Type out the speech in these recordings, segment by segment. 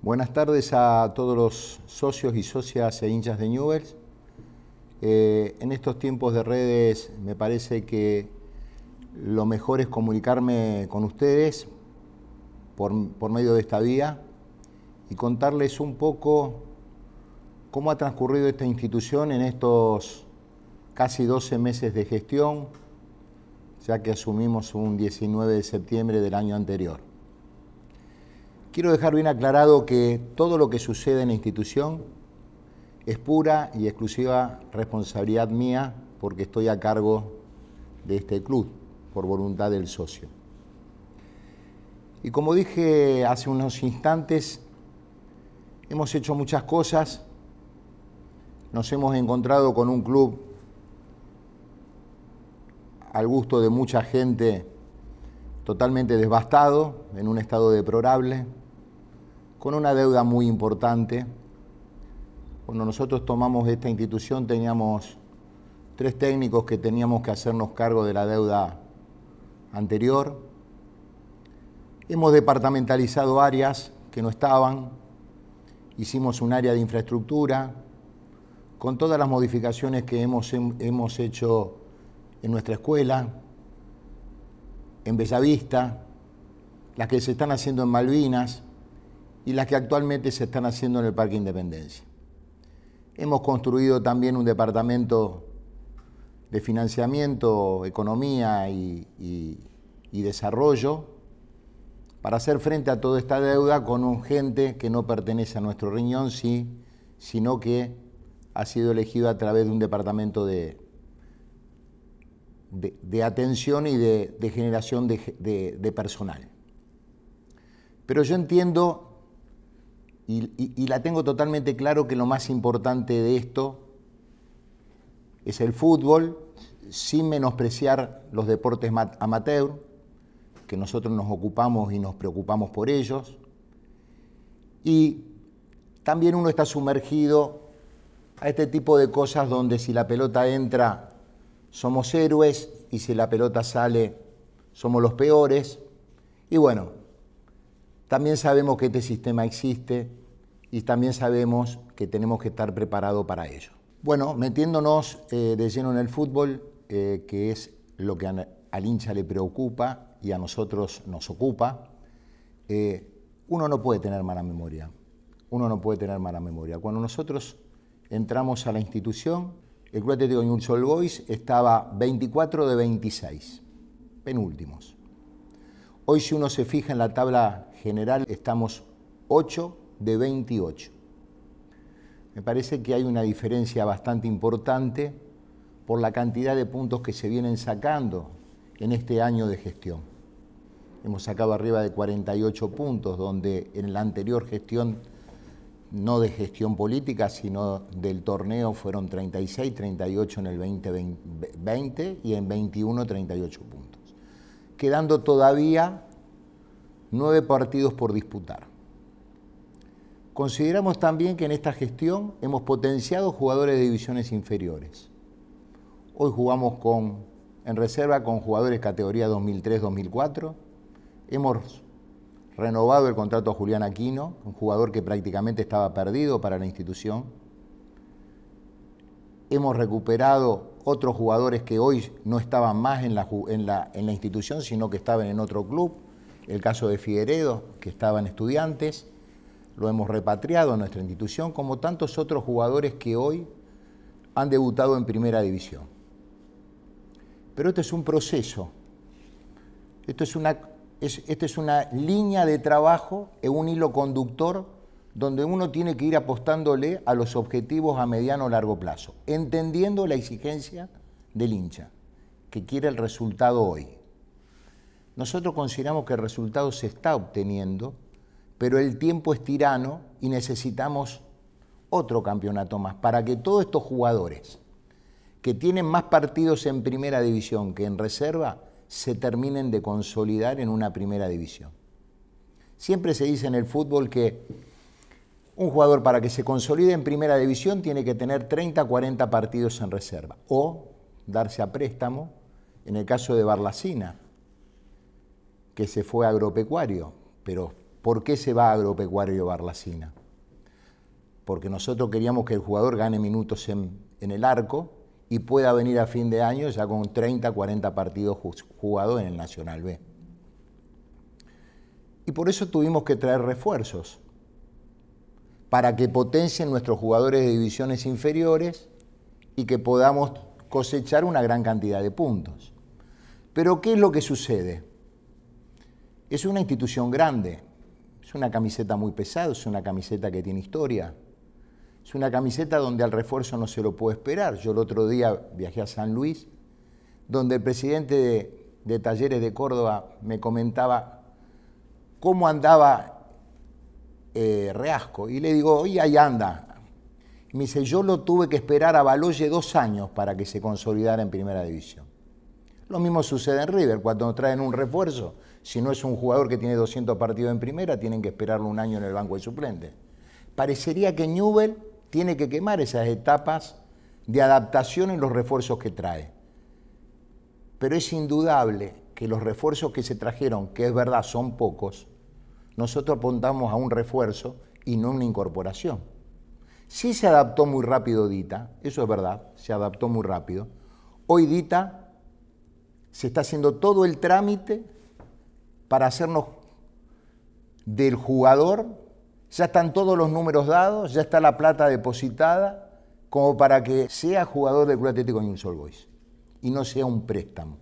Buenas tardes a todos los socios y socias e hinchas de Newells. Eh, en estos tiempos de redes me parece que lo mejor es comunicarme con ustedes por, por medio de esta vía y contarles un poco cómo ha transcurrido esta institución en estos casi 12 meses de gestión, ya que asumimos un 19 de septiembre del año anterior. Quiero dejar bien aclarado que todo lo que sucede en la institución es pura y exclusiva responsabilidad mía porque estoy a cargo de este club por voluntad del socio. Y como dije hace unos instantes, hemos hecho muchas cosas, nos hemos encontrado con un club al gusto de mucha gente totalmente devastado, en un estado deplorable, con una deuda muy importante. Cuando nosotros tomamos esta institución teníamos tres técnicos que teníamos que hacernos cargo de la deuda anterior. Hemos departamentalizado áreas que no estaban, hicimos un área de infraestructura, con todas las modificaciones que hemos, hemos hecho en nuestra escuela, en Bellavista, las que se están haciendo en Malvinas y las que actualmente se están haciendo en el Parque Independencia. Hemos construido también un departamento de financiamiento, economía y, y desarrollo para hacer frente a toda esta deuda con un gente que no pertenece a nuestro riñón, sí, sino que ha sido elegido a través de un departamento de, de, atención y de, generación de, personal. Pero yo entiendo y, y la tengo totalmente claro que lo más importante de esto es el fútbol, sin menospreciar los deportes amateur, que nosotros nos ocupamos y nos preocupamos por ellos. Y también uno está sumergido a este tipo de cosas donde si la pelota entra somos héroes y si la pelota sale, somos los peores. Y bueno, también sabemos que este sistema existe y también sabemos que tenemos que estar preparados para ello. Bueno, metiéndonos eh, de lleno en el fútbol, eh, que es lo que al hincha le preocupa y a nosotros nos ocupa, eh, uno no puede tener mala memoria. Uno no puede tener mala memoria. Cuando nosotros entramos a la institución, el Club de estaba 24 de 26, penúltimos. Hoy si uno se fija en la tabla general, estamos 8 de 28. Me parece que hay una diferencia bastante importante por la cantidad de puntos que se vienen sacando en este año de gestión. Hemos sacado arriba de 48 puntos, donde en la anterior gestión no de gestión política, sino del torneo fueron 36, 38 en el 2020 y en 21 38 puntos. Quedando todavía nueve partidos por disputar. Consideramos también que en esta gestión hemos potenciado jugadores de divisiones inferiores. Hoy jugamos con, en reserva con jugadores categoría 2003-2004. Hemos renovado el contrato a Julián Aquino, un jugador que prácticamente estaba perdido para la institución. Hemos recuperado otros jugadores que hoy no estaban más en la, institución, sino que estaban en otro club. El caso de Figueredo, que estaban estudiantes, lo hemos repatriado a nuestra institución, como tantos otros jugadores que hoy han debutado en primera división. Pero esto es un proceso, esto es una esta es una línea de trabajo, es un hilo conductor donde uno tiene que ir apostándole a los objetivos a mediano o largo plazo, entendiendo la exigencia del hincha, que quiere el resultado hoy. Nosotros consideramos que el resultado se está obteniendo, pero el tiempo es tirano y necesitamos otro campeonato más para que todos estos jugadores que tienen más partidos en primera división que en reserva se terminen de consolidar en una primera división. Siempre se dice en el fútbol que un jugador para que se consolide en primera división tiene que tener 30, 40 partidos en reserva o darse a préstamo, en el caso de Barlacina, que se fue a agropecuario, pero ¿por qué se va a agropecuario Barlacina? Porque nosotros queríamos que el jugador gane minutos en el arco y pueda venir a fin de año ya con 30, 40 partidos jugados en el Nacional B. Y por eso tuvimos que traer refuerzos, para que potencien nuestros jugadores de divisiones inferiores y que podamos cosechar una gran cantidad de puntos. Pero ¿qué es lo que sucede? Es una institución grande, es una camiseta muy pesada, es una camiseta que tiene historia, es una camiseta donde al refuerzo no se lo puede esperar. Yo el otro día viajé a San Luis, donde el presidente de, Talleres de Córdoba me comentaba cómo andaba eh, Reasco. Y le digo, y ahí anda. Y me dice, yo lo tuve que esperar a Baloye dos años para que se consolidara en primera división. Lo mismo sucede en River, cuando traen un refuerzo, si no es un jugador que tiene 200 partidos en primera, tienen que esperarlo un año en el banco de suplente. Parecería que Newell tiene que quemar esas etapas de adaptación en los refuerzos que trae. Pero es indudable que los refuerzos que se trajeron, que es verdad son pocos, nosotros apuntamos a un refuerzo y no una incorporación. Sí se adaptó muy rápido Dita, eso es verdad, se adaptó muy rápido. Hoy Dita se está haciendo todo el trámite para hacernos del jugador ya están todos los números dados, ya está la plata depositada, como para que sea jugador del Club Atlético Sol Boys y no sea un préstamo.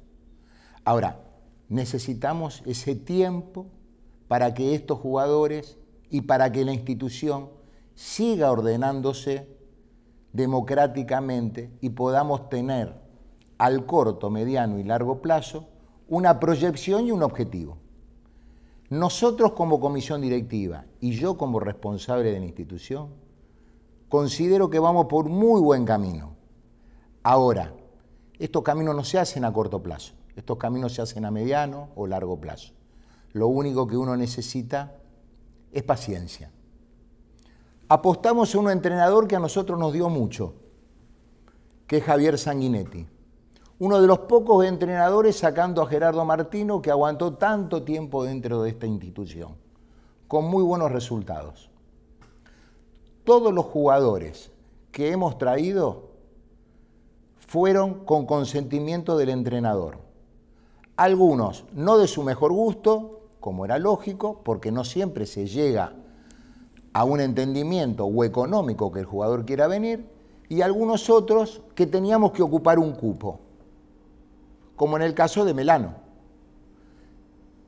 Ahora, necesitamos ese tiempo para que estos jugadores y para que la institución siga ordenándose democráticamente y podamos tener al corto, mediano y largo plazo una proyección y un objetivo. Nosotros como comisión directiva y yo como responsable de la institución, considero que vamos por muy buen camino. Ahora, estos caminos no se hacen a corto plazo, estos caminos se hacen a mediano o largo plazo. Lo único que uno necesita es paciencia. Apostamos a un entrenador que a nosotros nos dio mucho, que es Javier Sanguinetti uno de los pocos entrenadores sacando a Gerardo Martino que aguantó tanto tiempo dentro de esta institución, con muy buenos resultados. Todos los jugadores que hemos traído fueron con consentimiento del entrenador. Algunos no de su mejor gusto, como era lógico, porque no siempre se llega a un entendimiento o económico que el jugador quiera venir, y algunos otros que teníamos que ocupar un cupo como en el caso de Melano.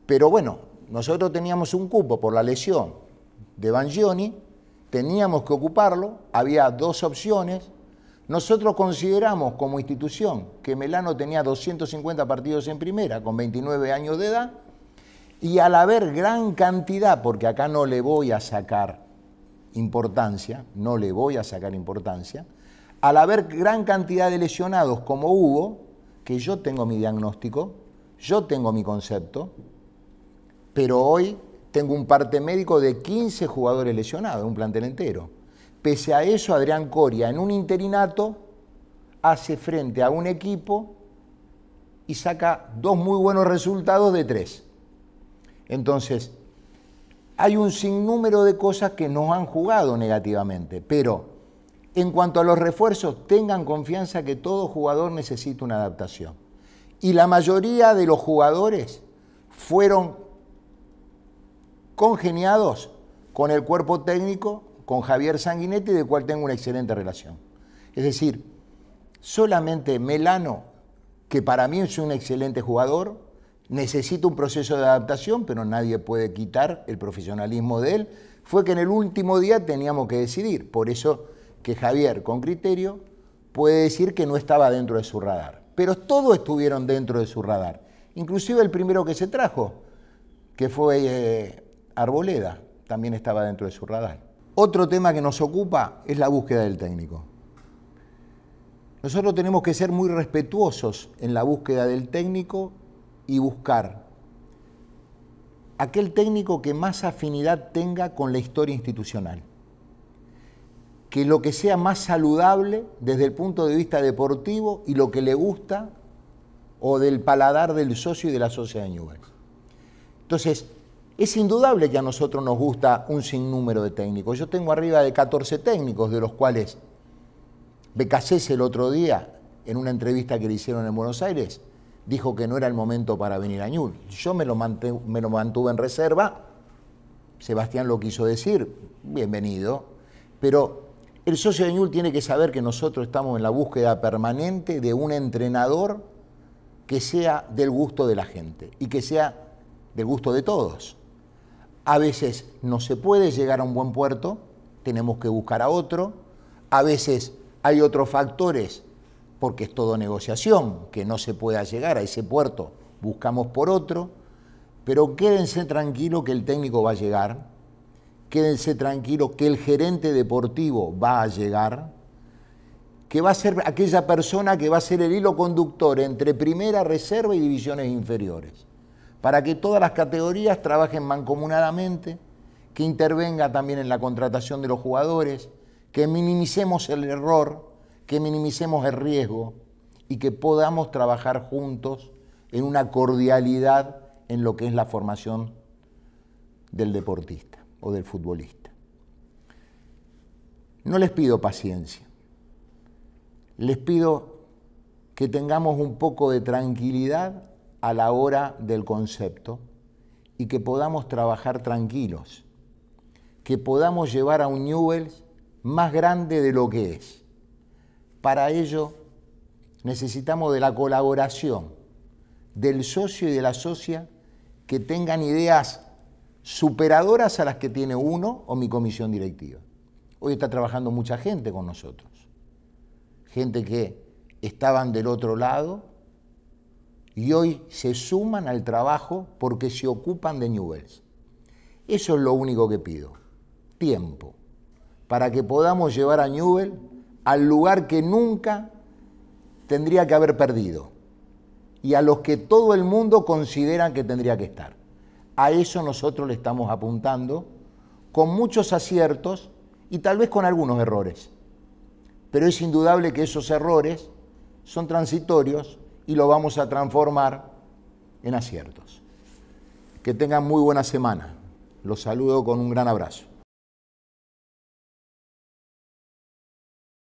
Pero bueno, nosotros teníamos un cupo por la lesión de Bangioni, teníamos que ocuparlo, había dos opciones. Nosotros consideramos como institución que Melano tenía 250 partidos en primera con 29 años de edad y al haber gran cantidad, porque acá no le voy a sacar importancia, no le voy a sacar importancia, al haber gran cantidad de lesionados como hubo, que yo tengo mi diagnóstico, yo tengo mi concepto, pero hoy tengo un parte médico de 15 jugadores lesionados, un plantel entero. Pese a eso, Adrián Coria en un interinato hace frente a un equipo y saca dos muy buenos resultados de tres. Entonces, hay un sinnúmero de cosas que nos han jugado negativamente, pero en cuanto a los refuerzos, tengan confianza que todo jugador necesita una adaptación. Y la mayoría de los jugadores fueron congeniados con el cuerpo técnico, con Javier Sanguinetti, del cual tengo una excelente relación. Es decir, solamente Melano, que para mí es un excelente jugador, necesita un proceso de adaptación, pero nadie puede quitar el profesionalismo de él, fue que en el último día teníamos que decidir. Por eso que Javier, con criterio, puede decir que no estaba dentro de su radar. Pero todos estuvieron dentro de su radar, inclusive el primero que se trajo, que fue eh, Arboleda, también estaba dentro de su radar. Otro tema que nos ocupa es la búsqueda del técnico. Nosotros tenemos que ser muy respetuosos en la búsqueda del técnico y buscar aquel técnico que más afinidad tenga con la historia institucional que lo que sea más saludable desde el punto de vista deportivo y lo que le gusta o del paladar del socio y de la socia de Entonces, es indudable que a nosotros nos gusta un sinnúmero de técnicos. Yo tengo arriba de 14 técnicos, de los cuales Becasés el otro día, en una entrevista que le hicieron en Buenos Aires, dijo que no era el momento para venir a Newell. Yo me lo, mantuve, me lo mantuve en reserva, Sebastián lo quiso decir, bienvenido, pero el socio de Ñul tiene que saber que nosotros estamos en la búsqueda permanente de un entrenador que sea del gusto de la gente y que sea del gusto de todos. A veces no se puede llegar a un buen puerto, tenemos que buscar a otro, a veces hay otros factores, porque es todo negociación, que no se pueda llegar a ese puerto, buscamos por otro, pero quédense tranquilos que el técnico va a llegar, quédense tranquilos que el gerente deportivo va a llegar, que va a ser aquella persona que va a ser el hilo conductor entre primera reserva y divisiones inferiores, para que todas las categorías trabajen mancomunadamente, que intervenga también en la contratación de los jugadores, que minimicemos el error, que minimicemos el riesgo y que podamos trabajar juntos en una cordialidad en lo que es la formación del deportista o del futbolista. No les pido paciencia, les pido que tengamos un poco de tranquilidad a la hora del concepto y que podamos trabajar tranquilos, que podamos llevar a un Newells más grande de lo que es. Para ello necesitamos de la colaboración del socio y de la socia que tengan ideas superadoras a las que tiene uno o mi comisión directiva. Hoy está trabajando mucha gente con nosotros. Gente que estaban del otro lado y hoy se suman al trabajo porque se ocupan de Newells. Eso es lo único que pido. Tiempo. Para que podamos llevar a Newell al lugar que nunca tendría que haber perdido y a los que todo el mundo considera que tendría que estar. A eso nosotros le estamos apuntando, con muchos aciertos y tal vez con algunos errores. Pero es indudable que esos errores son transitorios y lo vamos a transformar en aciertos. Que tengan muy buena semana. Los saludo con un gran abrazo.